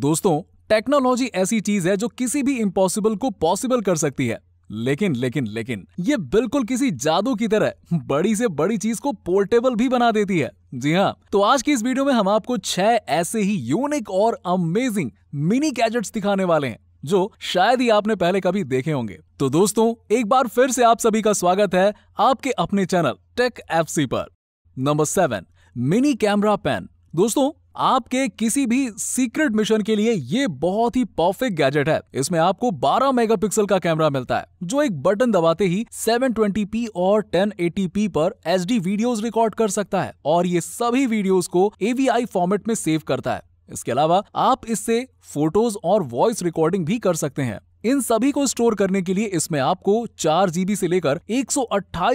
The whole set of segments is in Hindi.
दोस्तों टेक्नोलॉजी ऐसी चीज है जो किसी भी इम्पॉसिबल को पॉसिबल कर सकती है लेकिन लेकिन लेकिन ये बिल्कुल किसी जादू की तरह बड़ी से बड़ी चीज को पोर्टेबल भी बना देती है जी हाँ तो आज की इस वीडियो में हम आपको छह ऐसे ही यूनिक और अमेजिंग मिनी गैजेट्स दिखाने वाले हैं जो शायद ही आपने पहले कभी देखे होंगे तो दोस्तों एक बार फिर से आप सभी का स्वागत है आपके अपने चैनल टेक एफ पर number seven mini camera pen दोस्तों आपके किसी भी सीक्रेट मिशन के लिए ये बहुत ही परफेक्ट गैजेट है इसमें आपको 12 मेगापिक्सल का कैमरा मिलता है जो एक बटन दबाते ही 720p और 1080p पर एच वीडियोस रिकॉर्ड कर सकता है और ये सभी वीडियोस को एवीआई फॉर्मेट में सेव करता है इसके अलावा आप इससे फोटोज और वॉइस रिकॉर्डिंग भी कर सकते हैं इन सभी को स्टोर करने के लिए इसमें आपको चार जीबी से लेकर एक सौ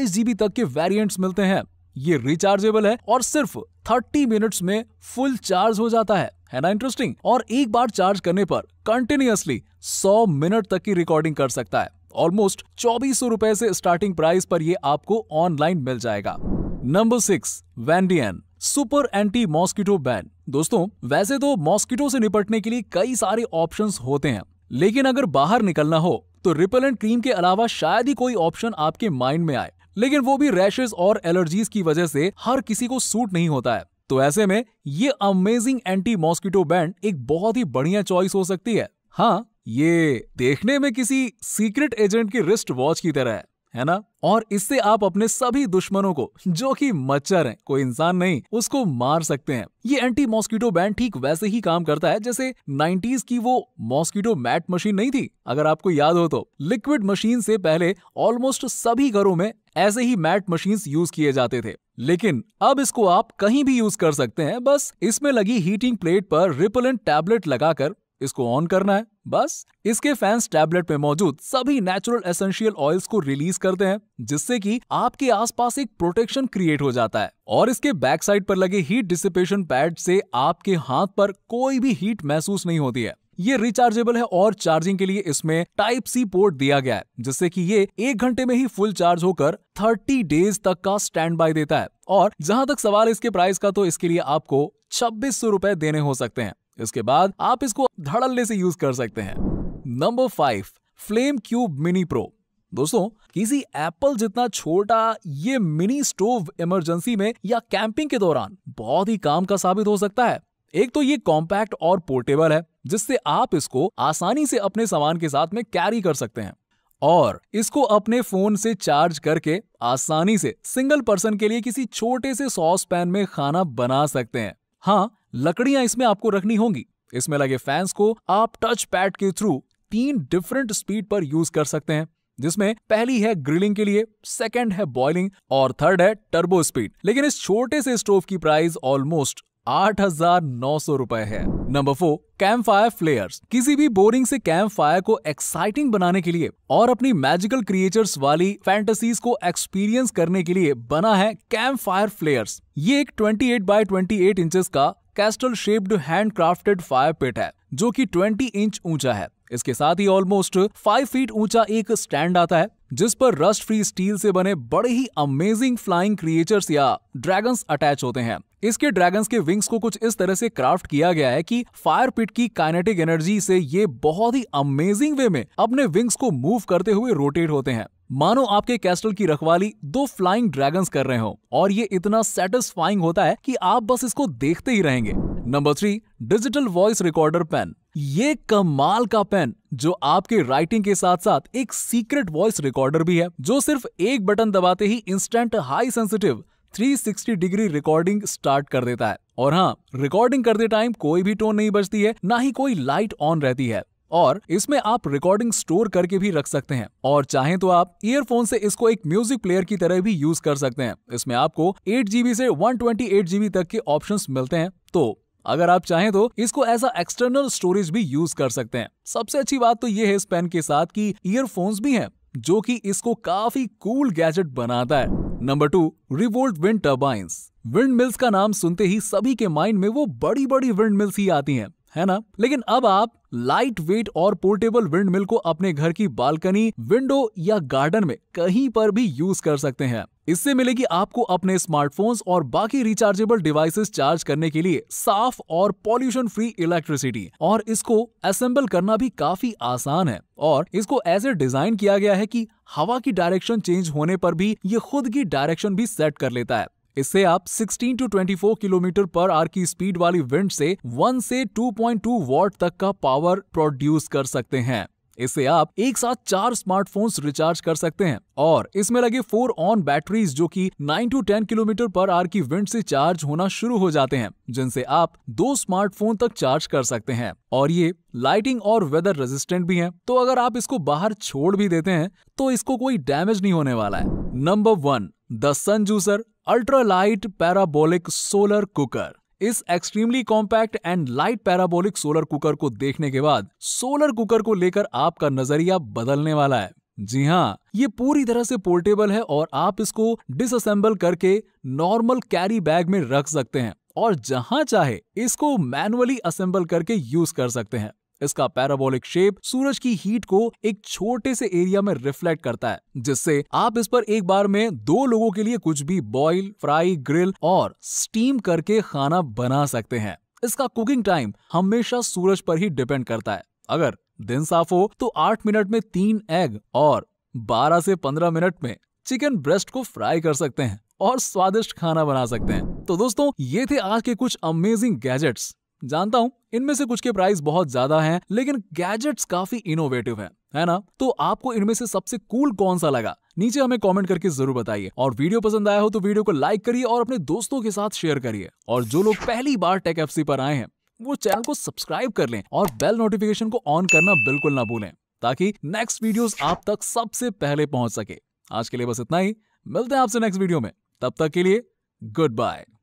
जीबी तक के वेरिएंट्स मिलते हैं ये रिचार्जेबल है और सिर्फ 30 मिनट्स में फुल चार्ज हो जाता है है ना इंटरेस्टिंग और एक बार चार्ज करने पर कंटिन्यूसली 100 मिनट तक की रिकॉर्डिंग कर सकता है ऑलमोस्ट चौबीस रुपए से स्टार्टिंग प्राइस पर ये आपको ऑनलाइन मिल जाएगा नंबर सिक्स वैंडियन सुपर एंटी मॉस्किटो बैन दोस्तों वैसे तो मॉस्किटो से निपटने के लिए कई सारे ऑप्शंस होते हैं लेकिन अगर बाहर निकलना हो तो रिपेलेंट क्रीम के अलावा शायद ही कोई ऑप्शन आपके माइंड में आए लेकिन वो भी रैशेज और एलर्जीज की वजह से हर किसी को सूट नहीं होता है तो ऐसे में ये अमेजिंग एंटी मॉस्किटो बैंड एक बहुत ही बढ़िया चॉइस हो सकती है हाँ ये देखने में किसी सीक्रेट एजेंट की रिस्ट वॉच की तरह है है ना और इससे आप अपने सभी दुश्मनों को जो कि मच्छर हैं कोई इंसान नहीं उसको मार सकते हैं ये एंटी मॉस्किटो बैंड ठीक वैसे ही काम करता है जैसे 90s की वो मॉस्किटो मैट मशीन नहीं थी अगर आपको याद हो तो लिक्विड मशीन से पहले ऑलमोस्ट सभी घरों में ऐसे ही मैट मशीन यूज किए जाते थे लेकिन अब इसको आप कहीं भी यूज कर सकते हैं बस इसमें लगी हीटिंग प्लेट पर रिपेलेंट टैबलेट लगाकर इसको ऑन करना है बस इसके फैंस टैबलेट में मौजूद सभी नेचुरल एसेंशियल ऑयल्स को रिलीज करते हैं जिससे कि आपके आसपास एक प्रोटेक्शन क्रिएट हो जाता है और इसके बैक साइड पर लगे हीट डिसिपेशन पैड से आपके हाथ पर कोई भी हीट महसूस नहीं होती है ये रिचार्जेबल है और चार्जिंग के लिए इसमें टाइप सी पोर्ट दिया गया है जिससे कि ये एक घंटे में ही फुल चार्ज होकर 30 डेज तक का स्टैंड बाय देता है और जहां तक सवाल इसके प्राइस का तो इसके लिए आपको छब्बीस सौ देने हो सकते हैं इसके बाद आप इसको धड़ल्ले से यूज कर सकते हैं number five flame cube mini pro दोस्तों किसी एप्पल जितना छोटा ये मिनी स्टोव इमरजेंसी में या कैंपिंग के दौरान बहुत ही काम का साबित हो सकता है एक तो ये कॉम्पैक्ट और पोर्टेबल है जिससे आप इसको आसानी से अपने सामान के साथ में कैरी कर सकते हैं और इसको अपने फोन से चार्ज करके आसानी से सिंगल पर्सन के लिए किसी छोटे से सॉस पैन में खाना बना सकते हैं हाँ लकड़ियां इसमें आपको रखनी होंगी इसमें लगे फैंस को आप टच पैड के थ्रू तीन डिफरेंट स्पीड पर यूज कर सकते हैं जिसमें पहली है ग्रिलिंग के लिए सेकंड है बॉइलिंग और थर्ड है टर्बो स्पीड लेकिन इस छोटे से स्टोव की प्राइस ऑलमोस्ट आठ हजार नौ सौ रूपए है number four camp fire flares किसी भी बोरिंग से कैंप फायर को एक्साइटिंग बनाने के लिए और अपनी मैजिकल क्रिएचर्स वाली फैंटेसीज को एक्सपीरियंस करने के लिए बना है कैंप फायर फ्लेयर्स ये एक 28 एट बाई ट्वेंटी इंच का castle shaped handcrafted fire pit है जो कि 20 इंच ऊंचा है इसके साथ ही ऑलमोस्ट 5 फीट ऊंचा एक स्टैंड आता है जिस पर रस्ट फ्री स्टील से बने बड़े ही अमेजिंग फ्लाइंग क्रिएचर्स या ड्रैगन्स अटैच होते हैं इसके ड्रैगन्स के विंग्स को कुछ इस तरह से क्राफ्ट किया गया है कि फायर पिट की काइनेटिक एनर्जी से ये बहुत ही अमेजिंग वे में अपने विंग्स को मूव करते हुए रोटेट होते हैं मानो आपके कैस्टल की रखवाली दो फ्लाइंग ड्रैगन्स कर रहे हो और ये इतना सेटिस्फाइंग होता है कि आप बस इसको देखते ही रहेंगे number three digital voice recorder pen ये कमाल का पेन जो आपके राइटिंग के साथ साथ एक सीक्रेट वॉइस रिकॉर्डर भी है जो सिर्फ एक बटन दबाते ही instant high sensitive 360 degree recording start कर देता है और हाँ रिकॉर्डिंग करते टाइम कोई भी टोन नहीं बजती है ना ही कोई लाइट ऑन रहती है और इसमें आप रिकॉर्डिंग स्टोर करके भी रख सकते हैं और चाहे तो आप ईयरफोन से इसको एक म्यूजिक प्लेयर की तरह भी यूज कर सकते हैं इसमें आपको जीबी से जीबी तक के ऑप्शन मिलते हैं तो अगर आप चाहें तो इसको एज अ एक्सटर्नल स्टोरेज भी यूज कर सकते हैं सबसे अच्छी बात तो ये है इस पेन के साथ कि ईयरफोन्स भी हैं जो कि इसको काफी कूल गैजेट बनाता है number two revolt wind turbines windmills का नाम सुनते ही सभी के माइंड में वो बड़ी बड़ी विंड मिल्स ही आती हैं है ना लेकिन अब आप लाइट वेट और पोर्टेबल विंड मिल को अपने घर की बालकनी विंडो या गार्डन में कहीं पर भी यूज कर सकते हैं इससे मिलेगी आपको अपने स्मार्टफोन्स और बाकी रिचार्जेबल डिवाइसेस चार्ज करने के लिए साफ और पॉल्यूशन फ्री इलेक्ट्रिसिटी और इसको असेंबल करना भी काफी आसान है और इसको ऐसे डिजाइन किया गया है कि हवा की डायरेक्शन चेंज होने पर भी ये खुद की डायरेक्शन भी सेट कर लेता है इससे आप 16 टू 24 किलोमीटर पर आर की स्पीड वाली विंड से 1 से 2.2 वॉट तक का पावर प्रोड्यूस कर सकते हैं इससे आप एक साथ चार स्मार्टफोन्स रिचार्ज कर सकते हैं और इसमें लगे फोर ऑन बैटरीज जो कि 9 टू 10 किलोमीटर पर आर की विंड से चार्ज होना शुरू हो जाते हैं जिनसे आप दो स्मार्टफोन तक चार्ज कर सकते हैं और ये लाइटिंग और वेदर रेजिस्टेंट भी हैं तो अगर आप इसको बाहर छोड़ भी देते हैं तो इसको कोई डैमेज नहीं होने वाला है number one the sun juicer light parabolic solar cooker इस extremely compact and light parabolic solar cooker को देखने के बाद सोलर कुकर को लेकर आपका नजरिया बदलने वाला है जी हाँ ये पूरी तरह से पोर्टेबल है और आप इसको डिसअसेंबल करके नॉर्मल कैरी बैग में रख सकते हैं और जहां चाहे इसको मैनुअली असेंबल करके यूज कर सकते हैं इसका पैराबोलिक शेप सूरज की हीट को एक छोटे से एरिया में रिफ्लेक्ट करता है जिससे आप इस पर एक बार में दो लोगों के लिए कुछ भी बॉइल फ्राई ग्रिल और स्टीम करके खाना बना सकते हैं इसका कुकिंग टाइम हमेशा सूरज पर ही डिपेंड करता है अगर दिन साफ हो तो आठ मिनट में तीन एग और बारह से पंद्रह मिनट में चिकन ब्रेस्ट को फ्राई कर सकते हैं और स्वादिष्ट खाना बना सकते हैं तो दोस्तों ये थे आज के कुछ अमेजिंग गैजेट्स जानता हूँ इनमें से कुछ के प्राइस बहुत ज्यादा हैं लेकिन गैजेट्स काफी इनोवेटिव हैं है ना तो आपको इनमें से सबसे कूल कौन सा लगा नीचे हमें कमेंट करके जरूर बताइए और वीडियो पसंद आया हो तो वीडियो को लाइक करिए और अपने दोस्तों के साथ शेयर करिए और जो लोग पहली बार टेक एफ पर आए हैं वो चैनल को सब्सक्राइब कर लें और बेल नोटिफिकेशन को ऑन करना बिल्कुल ना भूलें ताकि नेक्स्ट वीडियोस आप तक सबसे पहले पहुंच सके आज के लिए बस इतना ही मिलते हैं आपसे नेक्स्ट वीडियो में तब तक के लिए गुड बाय